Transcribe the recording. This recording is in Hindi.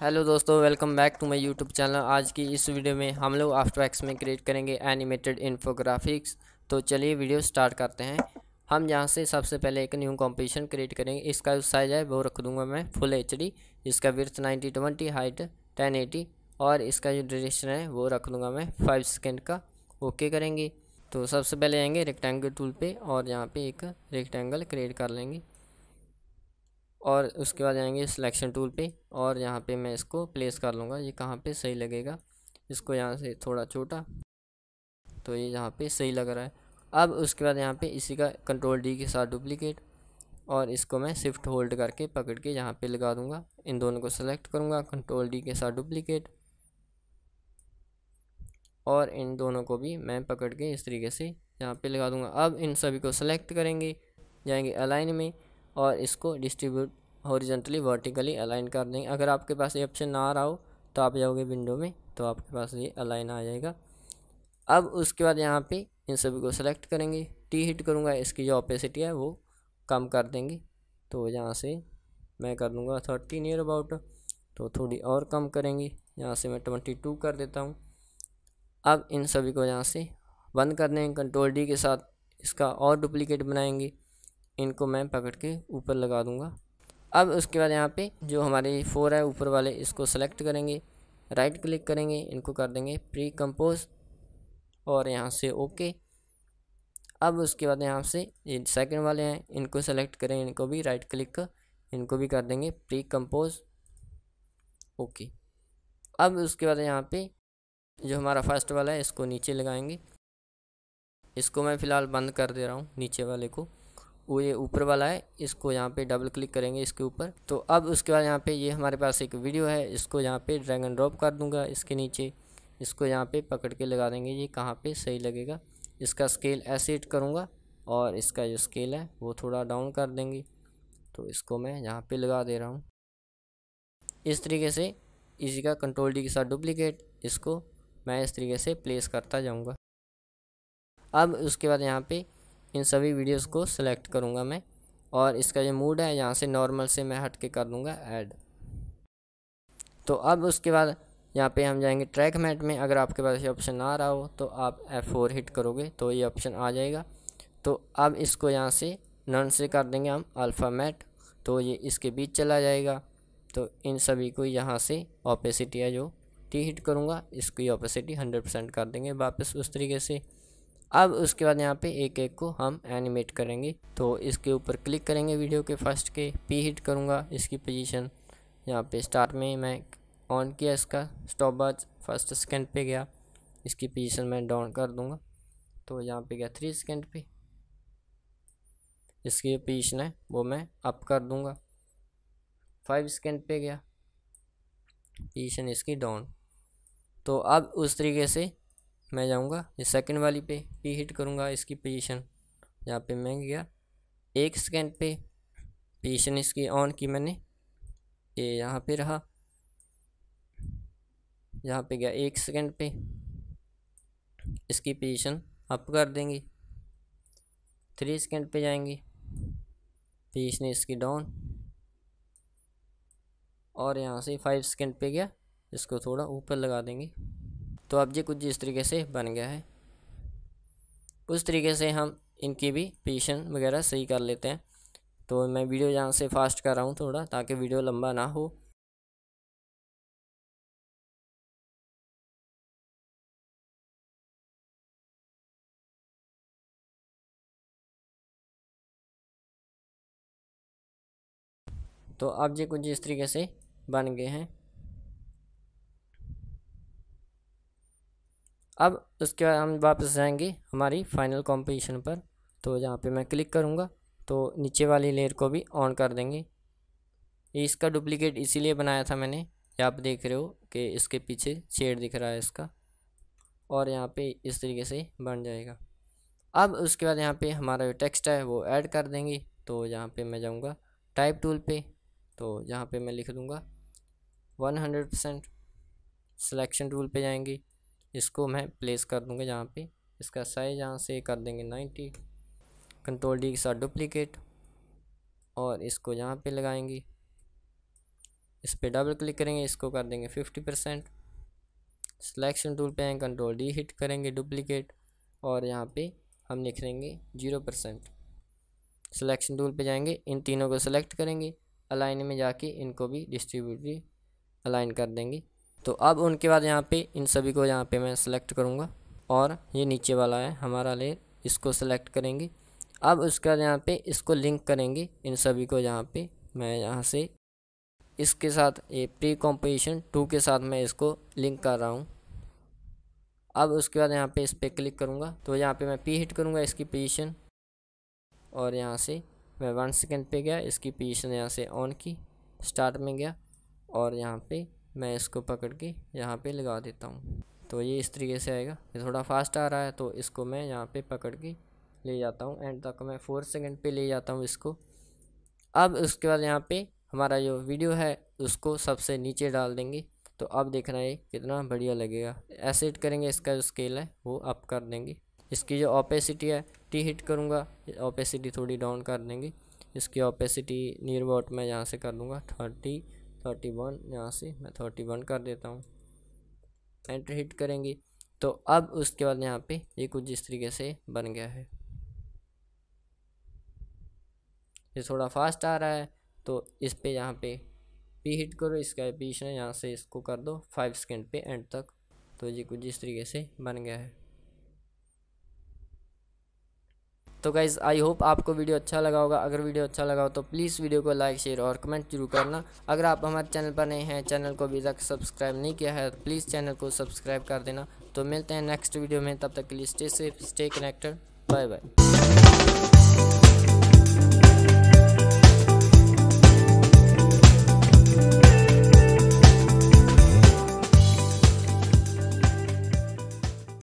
हेलो दोस्तों welcome back to my YouTube channel आज की इस वीडियो में हम लोग आफ्टर एक्स में क्रिएट करेंगे एनिमेटेड इन्फोग्राफिक्स तो चलिए वीडियो स्टार्ट करते हैं हम यहाँ से सबसे पहले एक न्यू कॉम्पिटिशन क्रिएट करेंगे इसका जो साइज है वो रख दूंगा मैं फुल एच डी इसका width ninety twenty height ten eighty और इसका जो डिशन है वो रख लूँगा मैं फाइव सेकेंड का ओके करेंगे तो सबसे पहले आएंगे रेक्टेंगल टूल पर और यहाँ पर एक रेक्टेंगल क्रिएट कर लेंगे और उसके बाद जाएंगे सिलेक्शन टूल पे और यहाँ पे मैं इसको प्लेस कर लूँगा ये कहाँ पे सही लगेगा इसको यहाँ से थोड़ा छोटा तो ये यहाँ पे सही लग रहा है अब उसके बाद यहाँ पे इसी का कंट्रोल डी के साथ डुप्लीकेट और इसको मैं शिफ्ट होल्ड करके पकड़ के यहाँ पे लगा दूँगा इन दोनों को सिलेक्ट करूँगा कंट्रोल डी के साथ डुप्लीकेट और इन दोनों को भी मैं पकड़ के इस तरीके से यहाँ पर लगा दूँगा अब इन सभी को सिलेक्ट करेंगे जाएंगे अलाइन में और इसको डिस्ट्रीब्यूट हॉरिजेंटली वर्टिकली अलाइन कर देंगे अगर आपके पास ये ऑप्शन ना आ रहा हो तो आप जाओगे विंडो में तो आपके पास ये अलाइन आ जाएगा अब उसके बाद यहाँ पे इन सभी को सेलेक्ट करेंगे टी हिट करूँगा इसकी जो ओपेसिटी है वो कम कर देंगे तो यहाँ से मैं कर दूँगा थर्टी नियर अबाउट तो थोड़ी और कम करेंगे यहाँ से मैं ट्वेंटी टू कर देता हूँ अब इन सभी को यहाँ से बंद कर देंगे कंट्रोल डी के साथ इसका और डुप्लीकेट बनाएंगे इनको मैं पकड़ के ऊपर लगा दूँगा अब उसके बाद यहाँ पे जो हमारे फोर है ऊपर वाले इसको सेलेक्ट करेंगे राइट क्लिक करेंगे इनको कर देंगे प्री कंपोज और यहाँ से ओके अब उसके बाद यहाँ से ये सेकंड वाले हैं इनको सेलेक्ट करें इनको भी राइट क्लिक कर इनको भी कर देंगे प्री कंपोज ओके अब उसके बाद यहाँ पे जो हमारा फर्स्ट वाला है इसको नीचे लगाएंगे इसको मैं फ़िलहाल बंद कर दे रहा हूँ नीचे वाले को वो ये ऊपर वाला है इसको यहाँ पे डबल क्लिक करेंगे इसके ऊपर तो अब उसके बाद यहाँ पे ये हमारे पास एक वीडियो है इसको यहाँ पे ड्रैग एंड ड्रॉप कर दूंगा इसके नीचे इसको यहाँ पे पकड़ के लगा देंगे ये कहाँ पे सही लगेगा इसका स्केल ऐसे हिट करूँगा और इसका जो स्केल है वो थोड़ा डाउन कर देंगे तो इसको मैं यहाँ पर लगा दे रहा हूँ इस तरीके से इसी का कंट्रोल डी के साथ डुप्लीकेट इसको मैं इस तरीके से प्लेस करता जाऊँगा अब उसके बाद यहाँ पर इन सभी वीडियोस को सिलेक्ट करूंगा मैं और इसका जो मूड है यहाँ से नॉर्मल से मैं हट के कर लूँगा ऐड तो अब उसके बाद यहाँ पे हम जाएंगे ट्रैक मैट में अगर आपके पास ये ऑप्शन आ रहा हो तो आप F4 हिट करोगे तो ये ऑप्शन आ जाएगा तो अब इसको यहाँ से नन से कर देंगे हम अल्फ़ा मैट तो ये इसके बीच चला जाएगा तो इन सभी को यहाँ से ऑपेसिटी है जो टी हिट करूँगा इसकी ऑपेसिटी हंड्रेड परसेंट कर देंगे वापस उस तरीके से अब उसके बाद यहाँ पे एक एक को हम एनिमेट करेंगे तो इसके ऊपर क्लिक करेंगे वीडियो के फर्स्ट के पी हिट करूँगा इसकी पोजीशन यहाँ पे स्टार्ट में मैं ऑन किया इसका स्टॉप फर्स्ट सेकेंड पे गया इसकी पोजीशन मैं डाउन कर दूँगा तो यहाँ पे गया थ्री सेकेंड पे इसकी जो पोजीशन है वो मैं अप कर दूँगा फाइव सेकेंड पर गया पोजिशन इसकी डाउन तो अब उस तरीके से मैं जाऊँगा ये सेकंड वाली पे पी हिट करूँगा इसकी पोजीशन यहाँ पे मैं गया एक सेकंड पे पोजीशन इसकी ऑन की मैंने ये यहाँ पे रहा यहाँ पे गया एक सेकंड पे इसकी पोजीशन अप कर देंगे थ्री सेकंड पे जाएंगे पोजीशन इसकी डाउन और यहाँ से फाइव सेकंड पे गया इसको थोड़ा ऊपर लगा देंगे तो अब ये कुछ इस तरीके से बन गया है उस तरीके से हम इनकी भी पोजिशन वगैरह सही कर लेते हैं तो मैं वीडियो यहाँ से फास्ट कर रहा हूँ थोड़ा ताकि वीडियो लंबा ना हो तो अब ये कुछ इस तरीके से बन गए हैं अब उसके बाद हम वापस जाएंगे हमारी फाइनल कॉम्पोजिशन पर तो जहाँ पे मैं क्लिक करूँगा तो नीचे वाली लेयर को भी ऑन कर देंगे इसका डुप्लीकेट इसीलिए बनाया था मैंने कि आप देख रहे हो कि इसके पीछे शेड दिख रहा है इसका और यहाँ पे इस तरीके से बन जाएगा अब उसके बाद यहाँ पे हमारा जो टेक्स्ट है वो ऐड कर देंगे तो यहाँ पे मैं जाऊँगा टाइप टूल पे तो यहाँ पे मैं लिख दूँगा 100% सिलेक्शन टूल पे जाएंगे इसको मैं प्लेस कर दूँगा यहाँ पे इसका साइज यहाँ से कर देंगे नाइन्टी कंट्रोल डी के साथ डुप्लीकेट और इसको यहाँ पे लगाएंगे इस पर डबल क्लिक करेंगे इसको कर देंगे फिफ्टी परसेंट सिलेक्शन टूल पे आएंगे कंट्रोल डी हिट करेंगे डुप्लीकेट और यहाँ पे हम लिख देंगे जीरो परसेंट सिलेक्शन टूल पे जाएंगे इन तीनों को सिलेक्ट करेंगे अलाइन में जाके इनको भी डिस्ट्रीब्यूटरी अलाइन कर देंगे तो अब उनके बाद यहाँ पे इन सभी को यहाँ पे मैं सिलेक्ट करूँगा और ये नीचे वाला है हमारा ले इसको सेलेक्ट करेंगे अब उसके बाद यहाँ पे इसको लिंक करेंगे इन सभी को यहाँ पे मैं यहाँ से इसके साथ ये प्री कॉम्पोजिशन टू के साथ मैं इसको लिंक कर रहा हूँ अब उसके बाद यहाँ पे इस पर क्लिक करूँगा तो यहाँ पे मैं पी हिट करूँगा इसकी पोजीशन और यहाँ से मैं वन सेकेंड पे गया इसकी पोजीशन यहाँ से ऑन की स्टार्ट में गया और यहाँ पे मैं इसको पकड़ के यहाँ पे लगा देता हूँ तो ये इस तरीके से आएगा ये थोड़ा फास्ट आ रहा है तो इसको मैं यहाँ पे पकड़ के ले जाता हूँ एंड तक मैं फोर सेकंड पे ले जाता हूँ इसको अब उसके बाद यहाँ पे हमारा जो वीडियो है उसको सबसे नीचे डाल देंगे तो अब देखना है कितना बढ़िया लगेगा ऐसे करेंगे इसका जो स्केल है वो अप कर देंगे इसकी जो ऑपेसिटी है टी हिट करूँगा ऑपेसिटी थोड़ी डाउन कर देंगे इसकी ऑपेसिटी नियर वॉट मैं यहाँ से कर लूँगा थर्टी थर्टी वन यहाँ से मैं थर्टी वन कर देता हूँ एंटर हिट करेंगे तो अब उसके बाद यहाँ पे ये कुछ इस तरीके से बन गया है ये थोड़ा फास्ट आ रहा है तो इस पर यहाँ पे पी हिट करो इसका पीछे यहाँ से इसको कर दो फाइव सेकेंड पे एंड तक तो ये कुछ इस तरीके से बन गया है तो गाइज़ आई होप आपको वीडियो अच्छा लगा होगा अगर वीडियो अच्छा लगा हो तो प्लीज़ वीडियो को लाइक शेयर और कमेंट जरूर करना अगर आप हमारे चैनल पर नए हैं चैनल को अभी तक सब्सक्राइब नहीं किया है प्लीज़ चैनल को सब्सक्राइब कर देना तो मिलते हैं नेक्स्ट वीडियो में तब तक के लिए stay safe stay connected bye bye